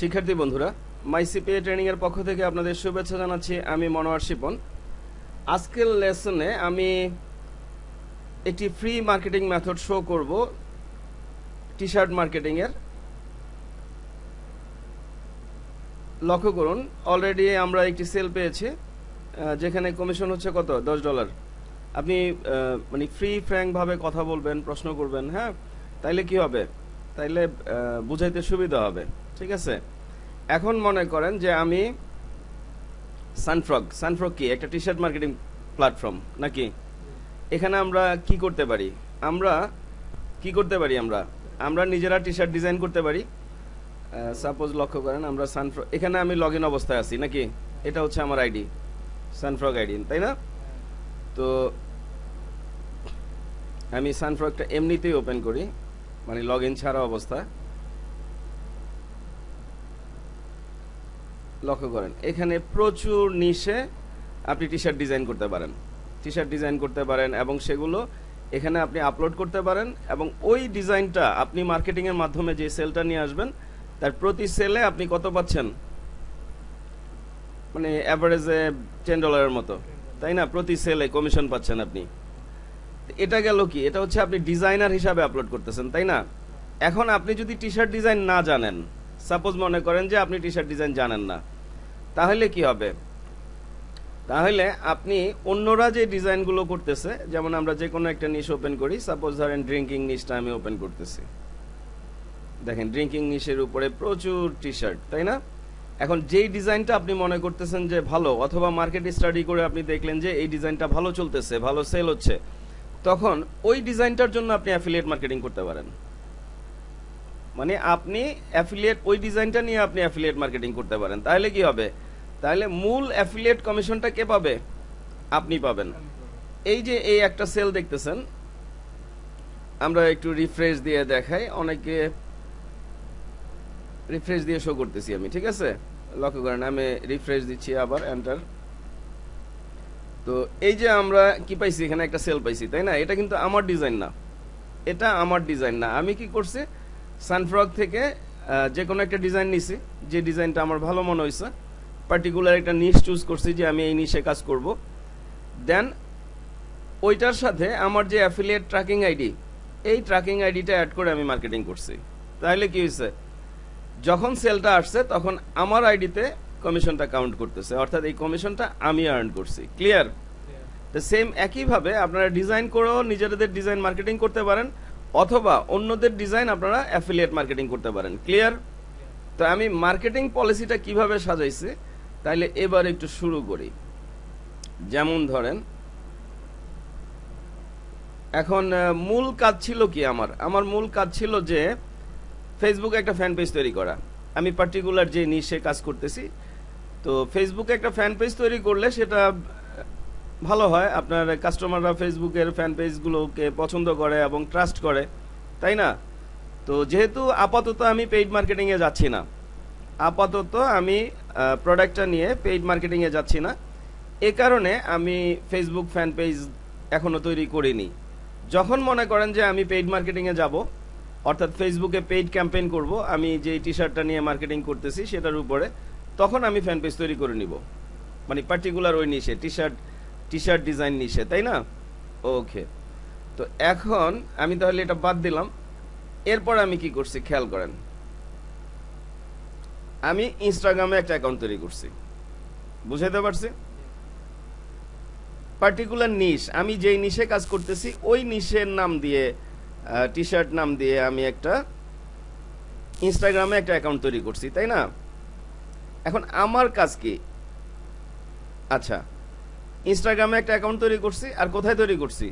শিক্ষার্থী বন্ধুরা মাইসিপিএ ট্রেনিংয়ের পক্ষ থেকে আপনাদের শুভেচ্ছা জানাচ্ছি আমি মনোয়ার শিপন আজকের লেসনে আমি একটি ফ্রি মার্কেটিং মেথড শো করব টি শার্ট মার্কেটিংয়ের লক্ষ্য করুন অলরেডি আমরা একটি সেল পেয়েছি যেখানে কমিশন হচ্ছে কত দশ ডলার আপনি মানে ফ্রি ফ্র্যাঙ্কভাবে কথা বলবেন প্রশ্ন করবেন হ্যাঁ তাইলে কি হবে তাইলে বুঝাইতে সুবিধা হবে ঠিক আছে এখন মনে করেন যে আমি সানফ্রগ সানফ্রগ কি একটা টি শার্ট মার্কেটিং প্ল্যাটফর্ম নাকি এখানে আমরা কি করতে পারি আমরা কি করতে পারি আমরা আমরা নিজেরা টি শার্ট ডিজাইন করতে পারি সাপোজ লক্ষ্য করেন আমরা সানফ্রগ এখানে আমি লগ ইন অবস্থায় আছি নাকি এটা হচ্ছে আমার আইডি সানফ্রগ আইডি তাই না তো আমি সানফ্রগটা এমনিতেই ওপেন করি মানে লগ ইন ছাড়া অবস্থা লক্ষ্য করেন এখানে প্রচুর নিশে আপনি টি শার্ট ডিজাইন করতে পারেন টি শার্ট ডিজাইন করতে পারেন এবং সেগুলো এখানে আপনি আপলোড করতে পারেন এবং ওই ডিজাইনটা আপনি মার্কেটিংয়ের মাধ্যমে যে সেলটা নিয়ে আসবেন তার প্রতি সেলে আপনি কত পাচ্ছেন মানে অ্যাভারেজে টেন ডলারের মতো তাই না প্রতি সেলে কমিশন পাচ্ছেন আপনি এটা গেল কি এটা হচ্ছে আপনি ডিজাইনার হিসাবে আপলোড করতেছেন তাই না এখন আপনি যদি টি শার্ট ডিজাইন না জানেন সাপোজ মনে করেন যে আপনি টি শার্ট ডিজাইন জানেন না তাহলে কি হবে তাহলে আপনি অন্যরা যে ডিজাইনগুলো করতেছে যেমন আমরা যে কোনো একটা নিশ ওপেন করি সাপোজ ধরেন ড্রিঙ্কিং নিশটা আমি ওপেন করতেছি দেখেন ড্রিঙ্কিং নিশের উপরে প্রচুর টি শার্ট তাই না এখন যেই ডিজাইনটা আপনি মনে করতেছেন যে ভালো অথবা মার্কেট স্টাডি করে আপনি দেখলেন যে এই ডিজাইনটা ভালো চলতেছে ভালো সেল হচ্ছে তখন ওই ডিজাইনটার জন্য আপনি অ্যাফিলিয়েট মার্কেটিং করতে পারেন মানে আপনি অ্যাফিলিয়েট ওই ডিজাইনটা নিয়ে আপনি অ্যাফিলিয়েট মার্কেটিং করতে পারেন তাহলে কি হবে তাহলে মূল অ্যাফিলিয়েট কমিশনটা কে পাবে আপনি পাবেন এই যে এই একটা সেল দেখতেছেন আমরা একটু রিফ্রেশ দিয়ে দেখাই অনেকে রিফ্রেশ দিয়ে শো করতেছি আমি ঠিক আছে লক্ষ্য করেন আমি রিফ্রেশ দিচ্ছি আবার এন্টার তো এই যে আমরা কি পাইছি এখানে একটা সেল পাইছি তাই না এটা কিন্তু আমার ডিজাইন না এটা আমার ডিজাইন না আমি কি করছি সানফ্রক থেকে যে কোনো একটা ডিজাইন নিছি যে ডিজাইনটা আমার ভালো মনে হয়েছে পার্টিকুলার একটা নিশ চুজ করছি যে আমি এই নিশে কাজ করব দেন ওইটার সাথে আমার যে অ্যাফিলিয়েট ট্র্যাকিং আইডি এই ট্র্যাকিং আইডিটা অ্যাড করে আমি মার্কেটিং করছি তাহলে কি হয়েছে যখন সেলটা আসছে তখন আমার আইডিতে কমিশনটা কাউন্ট করতেছে অর্থাৎ এই কমিশনটা আমি আর্ন করছি ক্লিয়ার তো সেম একইভাবে আপনারা ডিজাইন করেও নিজেদের ডিজাইন মার্কেটিং করতে পারেন অথবা অন্যদের ডিজাইন আপনারা অ্যাফিলিয়েট মার্কেটিং করতে পারেন ক্লিয়ার তো আমি মার্কেটিং পলিসিটা কিভাবে সাজাইছি তাইলে এবার একটু শুরু করি যেমন ধরেন এখন মূল কাজ ছিল কি আমার আমার মূল কাজ ছিল যে ফেসবুকে একটা ফ্যান পেজ তৈরি করা আমি পার্টিকুলার যে নিশে কাজ করতেছি তো ফেসবুকে একটা ফ্যান পেজ তৈরি করলে সেটা ভালো হয় আপনার কাস্টমাররা ফেসবুকের ফ্যান পেজগুলোকে পছন্দ করে এবং ট্রাস্ট করে তাই না তো যেহেতু আপাতত আমি পেইড মার্কেটিংয়ে যাচ্ছি না আপাতত আমি প্রোডাক্টটা নিয়ে পেইড মার্কেটিংয়ে যাচ্ছি না এ কারণে আমি ফেসবুক ফ্যান পেজ এখনও তৈরি করিনি যখন মনে করেন যে আমি পেইড মার্কেটিংয়ে যাব অর্থাৎ ফেসবুকে পেইড ক্যাম্পেইন করব আমি যে টি শার্টটা নিয়ে মার্কেটিং করতেছি সেটার উপরে তখন আমি ফ্যান পেজ তৈরি করে নিব মানে পার্টিকুলার ওই নিশে T shirt T shirt design নিশে তাই না ওকে তো এখন আমি তাহলে এটা বাদ দিলাম এরপর আমি কি করছি খেয়াল করেন আমি ইনস্টাগ্রামে একটা অ্যাকাউন্ট তৈরি করছি বুঝাইতে পারছি পার্টিকুলার নিশ আমি যেই নিশে কাজ করতেছি ওই নিশের নাম দিয়ে টি শার্ট নাম দিয়ে আমি একটা ইনস্টাগ্রামে একটা অ্যাকাউন্ট তৈরি করছি তাই না এখন আমার কাজ কি আচ্ছা ইনস্টাগ্রামে একটা অ্যাকাউন্ট তৈরি করছি আর কোথায় তৈরি করছি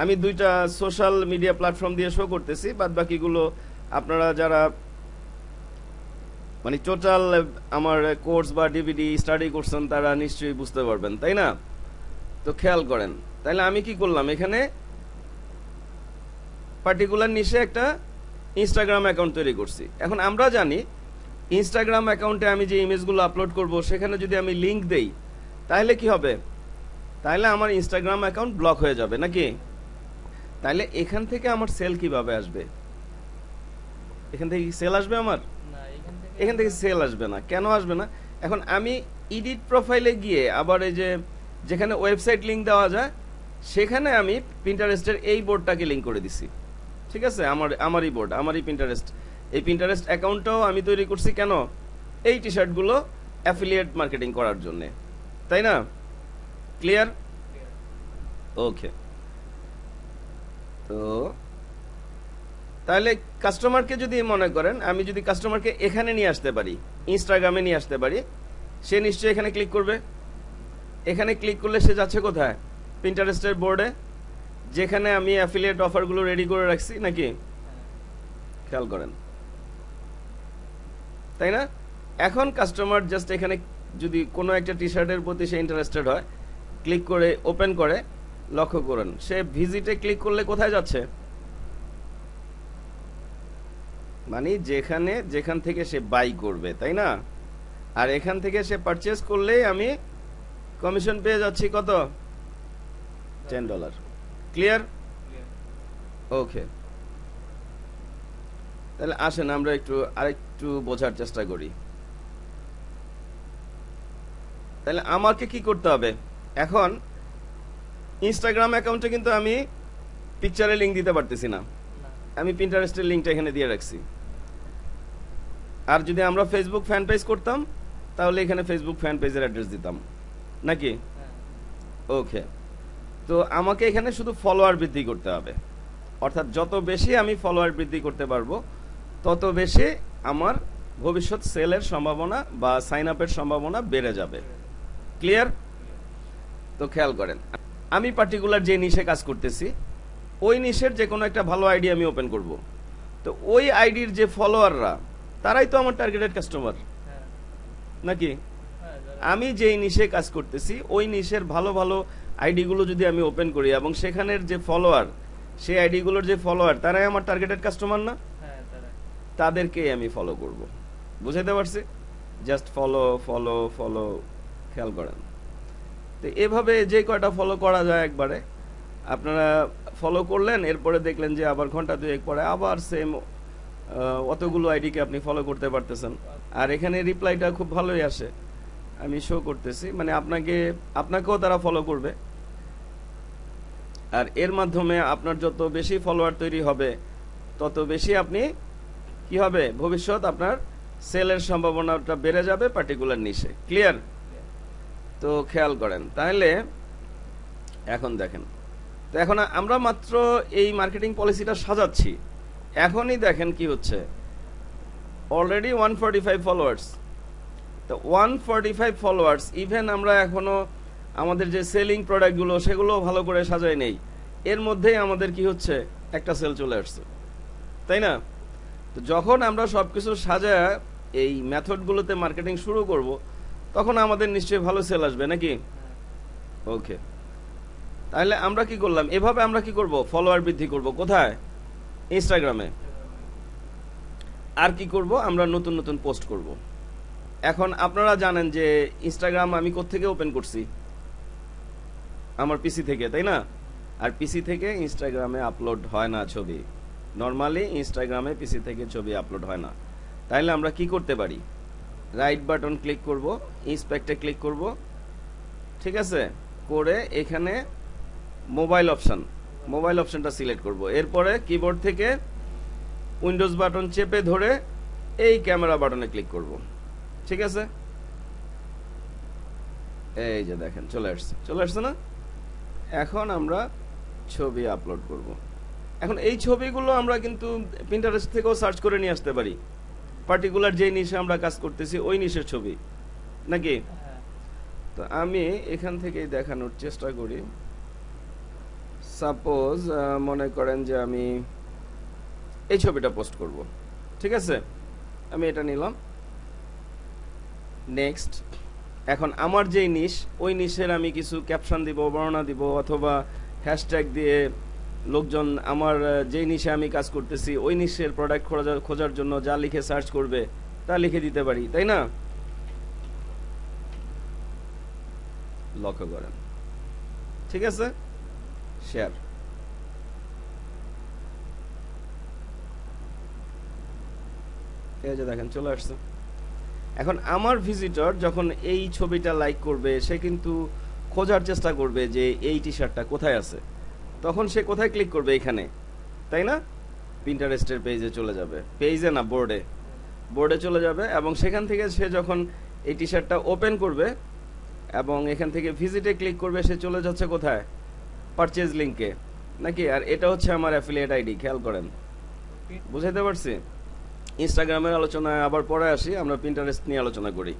আমি দুইটা সোশ্যাল মিডিয়া প্ল্যাটফর্ম দিয়ে শো করতেছি বাদ বাকিগুলো আপনারা যারা মানে টোটাল আমার কোর্স বা ডিভিডি স্টাডি করছেন তারা নিশ্চয়ই বুঝতে পারবেন তাই না তো খেয়াল করেন তাহলে আমি কি করলাম এখানে পার্টিকুলার নিশে একটা ইনস্টাগ্রাম অ্যাকাউন্ট তৈরি করছি এখন আমরা জানি ইনস্টাগ্রাম অ্যাকাউন্টে আমি যে ইমেজগুলো আপলোড করব সেখানে যদি আমি লিঙ্ক দেই তাহলে কি হবে তাহলে আমার ইনস্টাগ্রাম অ্যাকাউন্ট ব্লক হয়ে যাবে নাকি তাহলে এখান থেকে আমার সেল কিভাবে আসবে এখান থেকে সেল আসবে আমার এখান থেকে সেল আসবে না কেন আসবে না এখন আমি ইডিট প্রোফাইলে গিয়ে আবার এই যে যেখানে ওয়েবসাইট লিঙ্ক দেওয়া যায় সেখানে আমি প্রিন্টারেস্টের এই বোর্ডটাকে লিঙ্ক করে দিছি ঠিক আছে আমার আমারই বোর্ড আমারই প্রিন্টারেস্ট এই প্রিন্টারেস্ট অ্যাকাউন্টটাও আমি তৈরি করছি কেন এই টি শার্টগুলো অ্যাফিলিয়েট মার্কেটিং করার জন্যে তাই না ক্লিয়ার ওকে তো তাহলে কাস্টমারকে যদি মনে করেন আমি যদি কাস্টমারকে এখানে নিয়ে আসতে পারি ইনস্টাগ্রামে নিয়ে আসতে পারি সে নিশ্চয়ই এখানে ক্লিক করবে এখানে ক্লিক করলে সে যাচ্ছে কোথায় প্রিন্টারেস্টের বোর্ডে যেখানে আমি অ্যাফিলিয়েট অফারগুলো রেডি করে রাখছি নাকি খেয়াল করেন তাই না এখন কাস্টমার জাস্ট এখানে যদি কোনো একটা টি শার্টের প্রতি সে ইন্টারেস্টেড হয় ক্লিক করে ওপেন করে লক্ষ্য করেন সে ভিজিটে ক্লিক করলে কোথায় যাচ্ছে মানে যেখানে যেখান থেকে সে বাই করবে তাই না আর এখান থেকে সে পারচেস করলেই আমি কমিশন পেয়ে যাচ্ছি কত টেন ডলার ক্লিয়ার ওকে তাহলে আসেন আমরা একটু আরেকটু বোঝার চেষ্টা করি তাহলে আমাকে কি করতে হবে এখন ইনস্টাগ্রাম অ্যাকাউন্টে কিন্তু আমি পিকচারে লিঙ্ক দিতে পারতেছি না আমি প্রিন্টারেস্টের লিঙ্কটা এখানে দিয়ে রাখছি আর যদি আমরা ফেসবুক ফ্যান পেজ করতাম তাহলে এখানে ফেসবুক ফ্যান পেজের অ্যাড্রেস দিতাম নাকি ওকে হ্যাঁ। তো আমাকে এখানে শুধু ফলোয়ার বৃদ্ধি করতে হবে অর্থাৎ যত বেশি আমি ফলোয়ার বৃদ্ধি করতে পারবো তত বেশি আমার ভবিষ্যৎ সেলের সম্ভাবনা বা সাইন আপের সম্ভাবনা বেড়ে যাবে ক্লিয়ার তো খেয়াল করেন আমি পার্টিকুলার যে নিশে কাজ করতেছি ওই নিশের যে কোনো একটা ভালো আইডি আমি ওপেন করব তো ওই আইডির যে ফলোয়াররা তারাই তো আমার টার্গেটেড কাস্টমার নাকি আমি যেই নিশে কাজ করতেছি ওই নিশের ভালো ভালো আইডিগুলো যদি আমি ওপেন করি এবং সেখানের যে ফলোয়ার সেই আইডিগুলোর যে ফলোয়ার তারাই আমার টার্গেটেড কাস্টমার না হ্যাঁ, তাদেরকেই আমি ফলো করব বুঝাইতে পারছি জাস্ট ফলো ফলো ফলো খেয়াল করেন তো এভাবে যে কয়টা ফলো করা যায় একবারে আপনারা ফলো করলেন এরপরে দেখলেন যে আবার ঘন্টা দুয়েক পরে আবার সেম অতগুলো আইডিকে আপনি ফলো করতে পারতেছেন আর এখানে রিপ্লাইটা খুব ভালোই আসে আমি শো করতেছি মানে আপনাকে আপনাকেও তারা ফলো করবে আর এর মাধ্যমে আপনার যত বেশি ফলোয়ার তৈরি হবে তত বেশি আপনি কি হবে ভবিষ্যৎ আপনার সেলের সম্ভাবনাটা বেড়ে যাবে পার্টিকুলার নিশে ক্লিয়ার তো খেয়াল করেন তাহলে এখন দেখেন তো এখন আমরা মাত্র এই মার্কেটিং পলিসিটা সাজাচ্ছি এখনই দেখেন কি হচ্ছে already one forty five followers তো one forty five followers even আমরা এখনও আমাদের যে সেলিং প্রোডাক্টগুলো সেগুলো ভালো করে সাজাই নেই এর মধ্যেই আমাদের কি হচ্ছে একটা সেল চলে আসছে তাই না তো যখন আমরা সব কিছু সাজা এই মেথডগুলোতে মার্কেটিং শুরু করব তখন আমাদের নিশ্চয়ই ভালো সেল আসবে নাকি ওকে তাহলে আমরা কি করলাম এভাবে আমরা কি করব ফলোয়ার বৃদ্ধি করব কোথায় ইনস্টাগ্রামে আর কি করব আমরা নতুন নতুন পোস্ট করব। এখন আপনারা জানেন যে ইনস্টাগ্রাম আমি থেকে ওপেন করছি আমার পিসি থেকে তাই না আর পিসি থেকে ইনস্টাগ্রামে আপলোড হয় না ছবি নর্মালি ইনস্টাগ্রামে পিসি থেকে ছবি আপলোড হয় না তাইলে আমরা কি করতে পারি রাইট বাটন ক্লিক করব ইন্সপেক্টে ক্লিক করব ঠিক আছে করে এখানে মোবাইল অপশান মোবাইল অপশনটা সিলেক্ট করব এরপরে কিবোর্ড থেকে উইন্ডোজ বাটন চেপে ধরে এই ক্যামেরা বাটনে ক্লিক করব ঠিক আছে এই যে দেখেন চলে আসছে চলে আসছে না এখন আমরা ছবি আপলোড করব এখন এই ছবিগুলো আমরা কিন্তু প্রিন্টারেস্ট থেকেও সার্চ করে নিয়ে আসতে পারি পার্টিকুলার যে নিশে আমরা কাজ করতেছি ওই নিশের ছবি নাকি হ্যাঁ। তো আমি এখান থেকেই দেখানোর চেষ্টা করি সাপোজ uh, মনে করেন যে আমি এই ছবিটা পোস্ট করব ঠিক আছে আমি এটা নিলাম নেক্সট এখন আমার যেই নিশ ওই নিশের আমি কিছু ক্যাপশন দিব বর্ণনা দিব অথবা হ্যাশট্যাগ দিয়ে লোকজন আমার যেই নিশে আমি কাজ করতেছি ওই নিশের প্রোডাক্ট খোঁজার খোঁজার জন্য যা লিখে সার্চ করবে তা লিখে দিতে পারি তাই না লক্ষ্য করেন ঠিক আছে শেয়ার এই যে দেখেন চলে আসছে এখন আমার ভিজিটর যখন এই ছবিটা লাইক করবে সে কিন্তু খোঁজার চেষ্টা করবে যে এই টি শার্টটা কোথায় আছে তখন সে কোথায় ক্লিক করবে এখানে তাই না প্রিন্টারেস্টের পেজে চলে যাবে পেজে না বোর্ডে বোর্ডে চলে যাবে এবং সেখান থেকে সে যখন এই টি শার্টটা ওপেন করবে এবং এখান থেকে ভিজিটে ক্লিক করবে সে চলে যাচ্ছে কোথায় পারচেজ লিঙ্কে নাকি আর এটা হচ্ছে আমার অ্যাফিলিয়েট আইডি খেয়াল করেন বুঝাইতে পারছি ইনস্টাগ্রামের আলোচনায় আবার পরে আসি আমরা প্রিন্টারেস্ট নিয়ে আলোচনা করি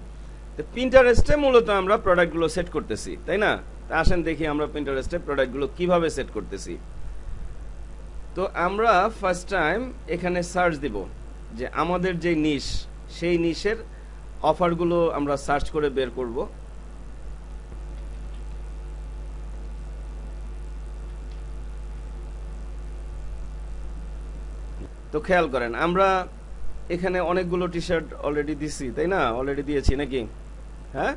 তো প্রিন্টারেস্টে মূলত আমরা প্রোডাক্টগুলো সেট করতেছি তাই না তা আসেন দেখি আমরা প্রিন্টারেস্টে প্রোডাক্টগুলো কিভাবে সেট করতেছি তো আমরা ফার্স্ট টাইম এখানে সার্চ দিব যে আমাদের যে নিশ সেই নিশের অফারগুলো আমরা সার্চ করে বের করব খেয়াল করেন আমরা এখানে অনেকগুলো টি শার্ট অলরেডি দিছি তাই না অলরেডি দিয়েছি নাকি হ্যাঁ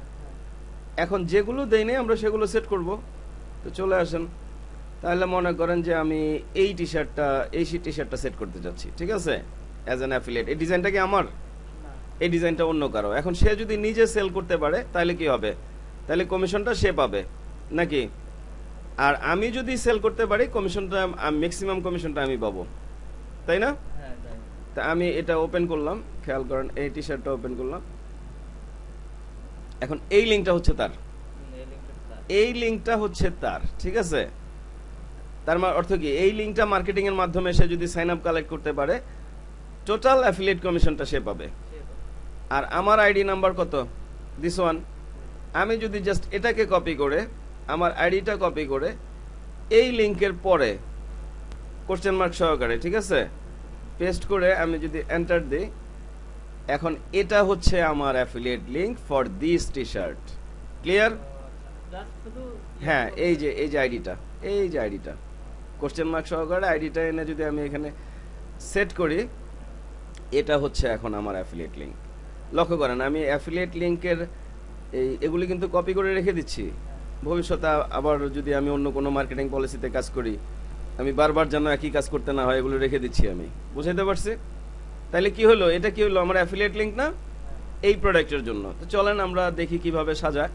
এখন যেগুলো দেয়নি আমরা সেগুলো সেট করব তো চলে আসেন তাহলে মনে করেন যে আমি এই টি শার্টটা এই টি শার্টটা সেট করতে চাচ্ছি ঠিক আছে অ্যাজ অ্যান অ্যাফিলেট এই ডিজাইনটা কি আমার এই ডিজাইনটা অন্য কারো এখন সে যদি নিজে সেল করতে পারে তাহলে কি হবে তাহলে কমিশনটা সে পাবে নাকি আর আমি যদি সেল করতে পারি কমিশনটা ম্যাক্সিমাম কমিশনটা আমি পাবো তাই না তা আমি এটা ওপেন করলাম খেয়াল করেন এই টি শার্টটা ওপেন করলাম এখন এই লিঙ্কটা হচ্ছে তার এই লিঙ্কটা হচ্ছে তার ঠিক আছে তার মানে অর্থ কি এই লিঙ্কটা মার্কেটিংয়ের মাধ্যমে সে যদি সাইন আপ কালেক্ট করতে পারে টোটাল অ্যাফিলিয়েট কমিশনটা সে পাবে আর আমার আইডি নাম্বার কত দিস ওয়ান আমি যদি জাস্ট এটাকে কপি করে আমার আইডিটা কপি করে এই লিঙ্কের পরে কোশ্চেন মার্ক সহকারে ঠিক আছে পেস্ট করে আমি যদি এন্টার দিই এখন এটা হচ্ছে আমার affiliate link for this T shirt clear হ্যাঁ এই যে এই যে আইডিটা এই যে আইডিটা কোশ্চেন মার্ক সহকারে আইডিটা এনে যদি আমি এখানে সেট করি এটা হচ্ছে এখন আমার অ্যাফিলিয়েট লিঙ্ক লক্ষ্য করেন আমি অ্যাফিলিয়েট লিঙ্কের এই এগুলি কিন্তু কপি করে রেখে দিচ্ছি ভবিষ্যতে আবার যদি আমি অন্য কোনো মার্কেটিং পলিসিতে কাজ করি আমি বারবার যেন একই কাজ করতে না হয় এগুলো রেখে দিচ্ছি আমি বুঝাইতে পারছি তাহলে কি হলো এটা কি হলো আমার অ্যাফিলিয়েট লিঙ্ক না এই প্রোডাক্টের জন্য তো চলেন আমরা দেখি কিভাবে সাজায়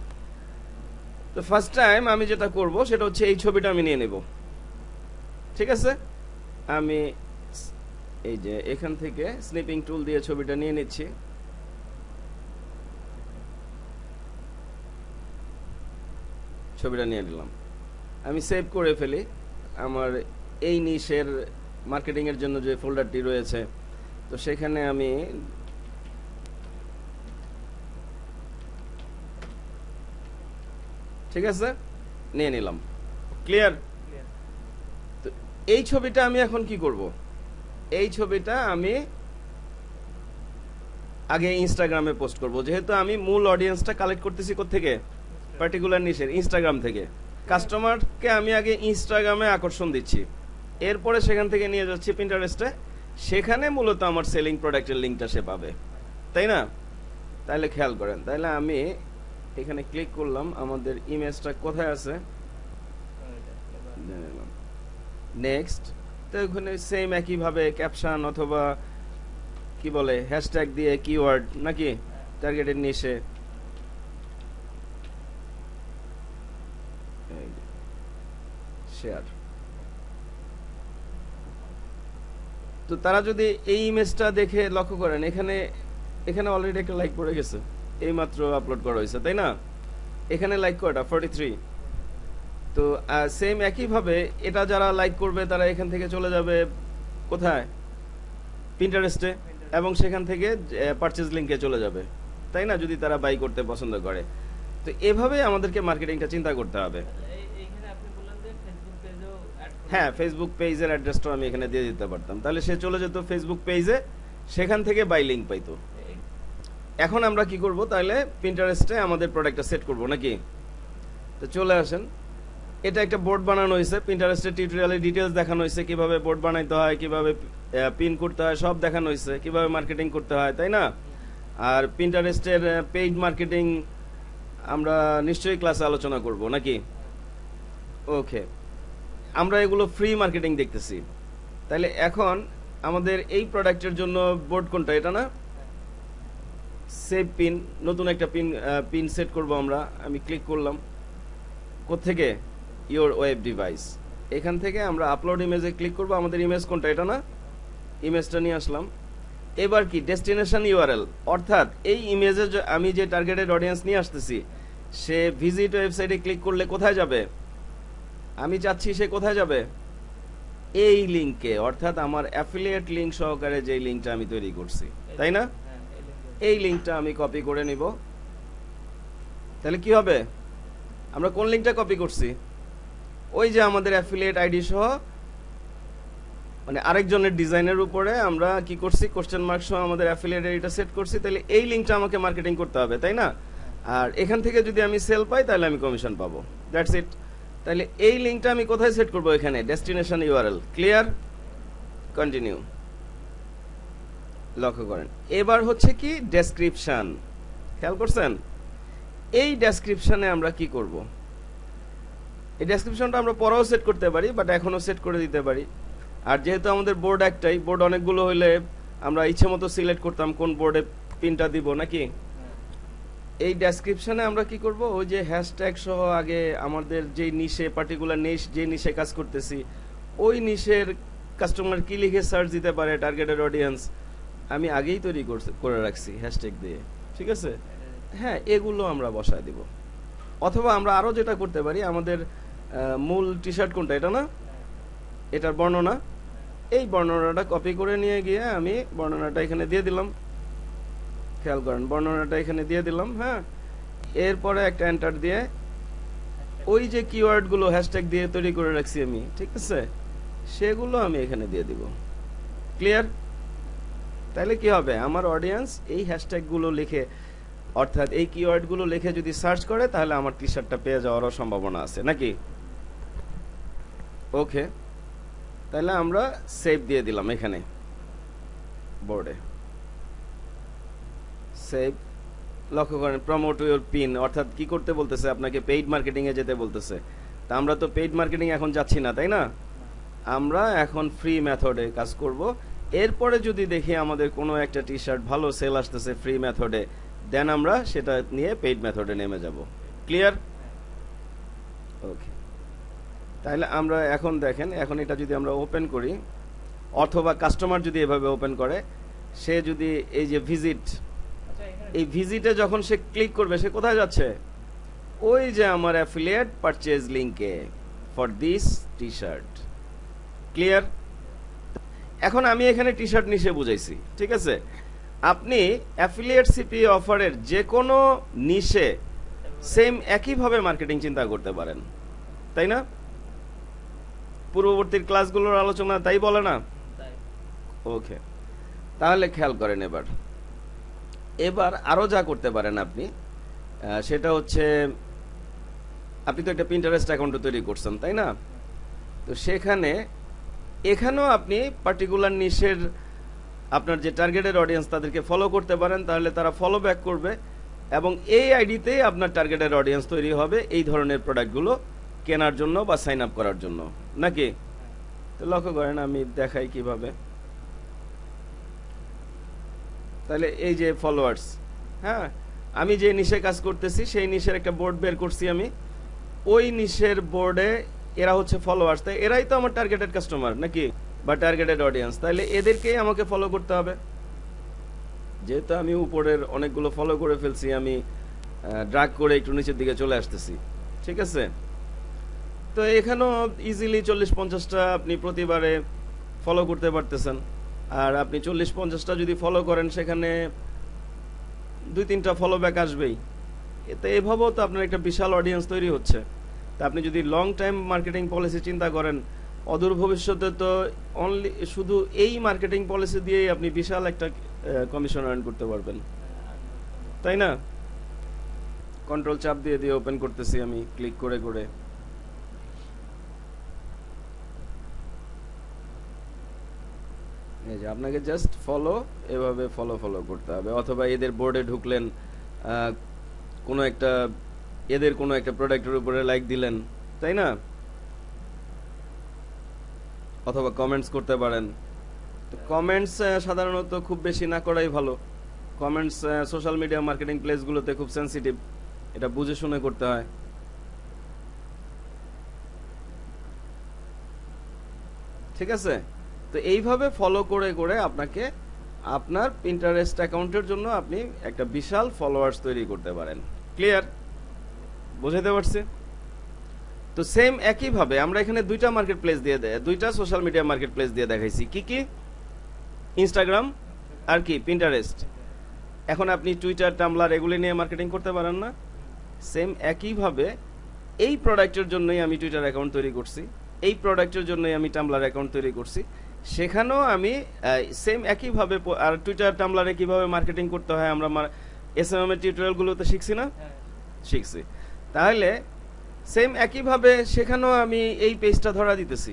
তো ফার্স্ট টাইম আমি যেটা করব সেটা হচ্ছে এই ছবিটা আমি নিয়ে নেব ঠিক আছে আমি এই যে এখান থেকে স্নিপিং টুল দিয়ে ছবিটা নিয়ে নিচ্ছি ছবিটা নিয়ে নিলাম আমি সেভ করে ফেলি আমার এই নিশের মার্কেটিংয়ের জন্য যে ফোল্ডারটি রয়েছে তো সেখানে আমি ঠিক আছে নিয়ে নিলাম ক্লিয়ার তো এই ছবিটা আমি এখন কি করব এই ছবিটা আমি আগে ইনস্টাগ্রামে পোস্ট করব যেহেতু আমি মূল অডিয়েন্সটা কালেক্ট করতেছি আচ্ছা। থেকে পার্টিকুলার নিশের ইনস্টাগ্রাম থেকে কাস্টমারকে আমি আগে ইনস্টাগ্রামে আকর্ষণ দিচ্ছি এরপরে সেখান থেকে নিয়ে যাচ্ছি পিন্টারেস্টে সেখানে মূলত আমার সেলিং প্রোডাক্টের লিঙ্কটা সে পাবে তাই না তাহলে খেয়াল করেন তাহলে আমি এখানে ক্লিক করলাম আমাদের ইমেজটা কোথায় আছে নেক্সট তো ওখানে সেম একইভাবে ক্যাপশান অথবা কি বলে হ্যাশট্যাগ দিয়ে কিওয়ার্ড নাকি টার্গেটের নিশে শেয়ার তো তারা যদি এই ইমেজটা দেখে লক্ষ্য করেন এখানে এখানে অলরেডি একটা লাইক পড়ে গেছে এই মাত্র আপলোড করা হয়েছে তাই না এখানে লাইক করাটা ফর্টি থ্রি তো সেম একইভাবে এটা যারা লাইক করবে তারা এখান থেকে চলে যাবে কোথায় পিন্টারেস্টে এবং সেখান থেকে পারচেজ লিঙ্কে চলে যাবে তাই না যদি তারা বাই করতে পছন্দ করে তো এভাবে আমাদেরকে মার্কেটিংটা চিন্তা করতে হবে হ্যাঁ ফেসবুক পেজের অ্যাড্রেসটা আমি এখানে দিয়ে দিতে পারতাম তাহলে সে চলে যেত ফেসবুক পেজে সেখান থেকে বাই লিঙ্ক পাইতো এখন আমরা কি করব তাহলে প্রিন্টারেস্টে আমাদের প্রোডাক্টটা সেট করব নাকি তো চলে আসেন এটা একটা বোর্ড বানানো হয়েছে প্রিন্টারেস্টের টিউটোরিয়ালে ডিটেলস দেখানো হয়েছে কিভাবে বোর্ড বানাইতে হয় কিভাবে পিন করতে হয় সব দেখানো হয়েছে কিভাবে মার্কেটিং করতে হয় তাই না আর প্রিন্টারেস্টের পেইড মার্কেটিং আমরা নিশ্চয়ই ক্লাসে আলোচনা করব নাকি ওকে আমরা এগুলো ফ্রি মার্কেটিং দেখতেছি তাহলে এখন আমাদের এই প্রোডাক্টের জন্য বোর্ড কোনটা এটা না সেভ পিন নতুন একটা পিন পিন সেট করব আমরা আমি ক্লিক করলাম কোথেকে ইওর ওয়েব ডিভাইস এখান থেকে আমরা আপলোড ইমেজে ক্লিক করব আমাদের ইমেজ কোনটা এটা না ইমেজটা নিয়ে আসলাম এবার কি ডেস্টিনেশন ইউআরএল অর্থাৎ এই ইমেজে আমি যে টার্গেটেড অডিয়েন্স নিয়ে আসতেছি সে ভিজিট ওয়েবসাইটে ক্লিক করলে কোথায় যাবে আমি চাচ্ছি সে কোথায় যাবে এই লিঙ্কে অর্থাৎ আমার অ্যাফিলিয়েট লিঙ্ক সহকারে যে লিঙ্কটা আমি তৈরি করছি তাই না এই লিঙ্কটা আমি কপি করে নিব তাহলে কি হবে আমরা কোন লিঙ্কটা কপি করছি ওই যে আমাদের অ্যাফিলিয়েট আইডি সহ মানে আরেকজনের ডিজাইনের উপরে আমরা কি করছি কোশ্চেন মার্ক সহ আমাদের অ্যাফিলিয়েট আইডিটা সেট করছি তাহলে এই লিঙ্কটা আমাকে মার্কেটিং করতে হবে তাই না আর এখান থেকে যদি আমি সেল পাই তাহলে আমি কমিশন পাবো দ্যাটস ইট তাহলে এই লিঙ্কটা আমি কোথায় সেট করবো এখানে ডেস্টিনেশন ইউআরএল ক্লিয়ার কন্টিনিউ লক্ষ্য করেন এবার হচ্ছে কি ডেসক্রিপশান খেয়াল করছেন এই ডেসক্রিপশানে আমরা কি করব। এই ডেসক্রিপশানটা আমরা পরেও সেট করতে পারি বাট এখনও সেট করে দিতে পারি আর যেহেতু আমাদের বোর্ড একটাই বোর্ড অনেকগুলো হলে আমরা ইচ্ছে মতো সিলেক্ট করতাম কোন বোর্ডে পিনটা দিব নাকি এই ডেসক্রিপশনে আমরা কি করব ওই যে হ্যাশট্যাগ সহ আগে আমাদের যে নিশে পার্টিকুলার নিশ যে নিশে কাজ করতেছি ওই নিশের কাস্টমার কি লিখে সার্চ দিতে পারে টার্গেটেড অডিয়েন্স আমি আগেই তৈরি করে রাখছি হ্যাশট্যাগ দিয়ে ঠিক আছে হ্যাঁ এগুলো আমরা বসায় দিব অথবা আমরা আরও যেটা করতে পারি আমাদের মূল টি শার্ট কোনটা এটা না এটার বর্ণনা এই বর্ণনাটা কপি করে নিয়ে গিয়ে আমি বর্ণনাটা এখানে দিয়ে দিলাম খেয়াল করেন বর্ণনাটা এখানে দিয়ে দিলাম হ্যাঁ এরপরে একটা এন্টার দিয়ে ওই যে কিওয়ার্ডগুলো হ্যাশট্যাগ দিয়ে তৈরি করে রাখছি আমি ঠিক আছে সেগুলো আমি এখানে দিয়ে দিব ক্লিয়ার তাহলে কি হবে আমার অডিয়েন্স এই হ্যাশট্যাগুলো লিখে অর্থাৎ এই কিওয়ার্ডগুলো লিখে যদি সার্চ করে তাহলে আমার টি শার্টটা পেয়ে যাওয়ারও সম্ভাবনা আছে নাকি ওকে তাহলে আমরা সেভ দিয়ে দিলাম এখানে বোর্ডে বলতেছে লক্ষ্য করেন প্রমোট ইউর পিন অর্থাৎ কি করতে বলতেছে আপনাকে পেইড মার্কেটিংয়ে যেতে বলতেছে তা আমরা তো পেইড মার্কেটিং এখন যাচ্ছি না তাই না আমরা এখন ফ্রি মেথডে কাজ করব এরপরে যদি দেখি আমাদের কোনো একটা টি শার্ট ভালো সেল আসতেছে ফ্রি মেথডে দেন আমরা সেটা নিয়ে পেইড মেথডে নেমে যাব ক্লিয়ার ওকে তাহলে আমরা এখন দেখেন এখন এটা যদি আমরা ওপেন করি অথবা কাস্টমার যদি এভাবে ওপেন করে সে যদি এই যে ভিজিট এই ভিজিটে যখন সে ক্লিক করবে সে কোথায় যাচ্ছে ওই যে আমার অ্যাফিলিয়েট পারচেজ লিঙ্কে for this T shirt clear এখন আমি এখানে টি শার্ট নিশে বুঝাইছি ঠিক আছে আপনি অ্যাফিলিয়েট সিপি অফারের যে কোনো নিশে সেম একইভাবে মার্কেটিং চিন্তা করতে পারেন তাই না পূর্ববর্তীর ক্লাসগুলোর আলোচনা তাই বলে না ওকে তাহলে খেয়াল করেন এবার এবার আরও যা করতে পারেন আপনি সেটা হচ্ছে আপনি তো একটা প্রিন্টারেস্ট অ্যাকাউন্ট তৈরি করছেন তাই না তো সেখানে এখানেও আপনি পার্টিকুলার নিশের আপনার যে টার্গেটের অডিয়েন্স তাদেরকে ফলো করতে পারেন তাহলে তারা ফলো ব্যাক করবে এবং এই আইডিতেই আপনার টার্গেটের অডিয়েন্স তৈরি হবে এই ধরনের প্রোডাক্টগুলো কেনার জন্য বা সাইন আপ করার জন্য নাকি তো লক্ষ্য করেন আমি দেখাই কিভাবে তাহলে এই যে ফলোয়ার্স হ্যাঁ আমি যে নিশে কাজ করতেছি সেই নিশের একটা বোর্ড বের করছি আমি ওই নিশের বোর্ডে এরা হচ্ছে ফলোয়ার্স তাই এরাই তো আমার টার্গেটেড কাস্টমার নাকি বা টার্গেটেড অডিয়েন্স তাহলে এদেরকেই আমাকে ফলো করতে হবে যেহেতু আমি উপরের অনেকগুলো ফলো করে ফেলছি আমি ড্রাগ করে একটু নিচের দিকে চলে আসতেছি ঠিক আছে তো এখানেও ইজিলি চল্লিশ পঞ্চাশটা আপনি প্রতিবারে ফলো করতে পারতেছেন আর আপনি চল্লিশ পঞ্চাশটা যদি ফলো করেন সেখানে দুই তিনটা ফলো ব্যাক আসবেই এতে এভাবেও তো আপনার একটা বিশাল অডিয়েন্স তৈরি হচ্ছে তা আপনি যদি লং টাইম মার্কেটিং পলিসি চিন্তা করেন অদূর ভবিষ্যতে তো অনলি শুধু এই মার্কেটিং পলিসি দিয়েই আপনি বিশাল একটা কমিশন আর্ন করতে পারবেন তাই না কন্ট্রোল চাপ দিয়ে দিয়ে ওপেন করতেছি আমি ক্লিক করে করে এই যে আপনাকে জাস্ট ফলো এভাবে ফলো ফলো করতে হবে অথবা এদের বোর্ডে ঢুকলেন কোনো একটা এদের কোনো একটা প্রোডাক্টের উপরে লাইক দিলেন তাই না অথবা কমেন্টস করতে পারেন তো কমেন্টস সাধারণত খুব বেশি না করাই ভালো কমেন্টস সোশ্যাল মিডিয়া মার্কেটিং প্লেসগুলোতে খুব সেন্সিটিভ এটা বুঝে শুনে করতে হয় ঠিক আছে তো এইভাবে ফলো করে করে আপনাকে আপনার ইন্টারেস্ট অ্যাকাউন্টের জন্য আপনি একটা বিশাল ফলোয়ার্স তৈরি করতে পারেন ক্লিয়ার বোঝাতে পারছি তো সেম একইভাবে আমরা এখানে দুইটা মার্কেট প্লেস দিয়ে দেয় দুইটা সোশ্যাল মিডিয়া মার্কেট প্লেস দিয়ে দেখাইছি কি কি ইনস্টাগ্রাম আর কি পিন্টারেস্ট এখন আপনি টুইটার টামলার এগুলি নিয়ে মার্কেটিং করতে পারেন না সেম একইভাবে এই প্রোডাক্টের জন্যই আমি টুইটার অ্যাকাউন্ট তৈরি করছি এই প্রোডাক্টের জন্যই আমি টামলার অ্যাকাউন্ট তৈরি করছি সেখানেও আমি সেম একইভাবে আর টুইটার টামলারে কিভাবে মার্কেটিং করতে হয় আমরা এস এম এর টিউটোরিয়ালগুলো তো শিখছি না হ্যাঁ। শিখছি তাহলে সেম একইভাবে সেখানেও আমি এই পেজটা ধরা দিতেছি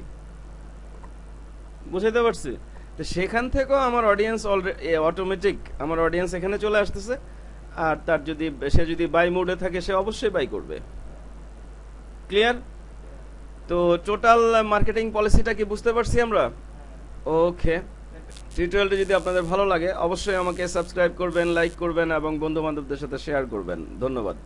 বুঝাইতে পারছি তো সেখান থেকেও আমার অডিয়েন্স অলরেডি অটোমেটিক আমার অডিয়েন্স এখানে চলে আসতেছে আর তার যদি সে যদি বাই মোডে থাকে সে অবশ্যই বাই করবে ক্লিয়ার তো টোটাল মার্কেটিং পলিসিটা কি বুঝতে পারছি আমরা ওকে টিউটোরিয়ালটি যদি আপনাদের ভালো লাগে অবশ্যই আমাকে সাবস্ক্রাইব করবেন লাইক করবেন এবং বন্ধু বান্ধবদের সাথে শেয়ার করবেন ধন্যবাদ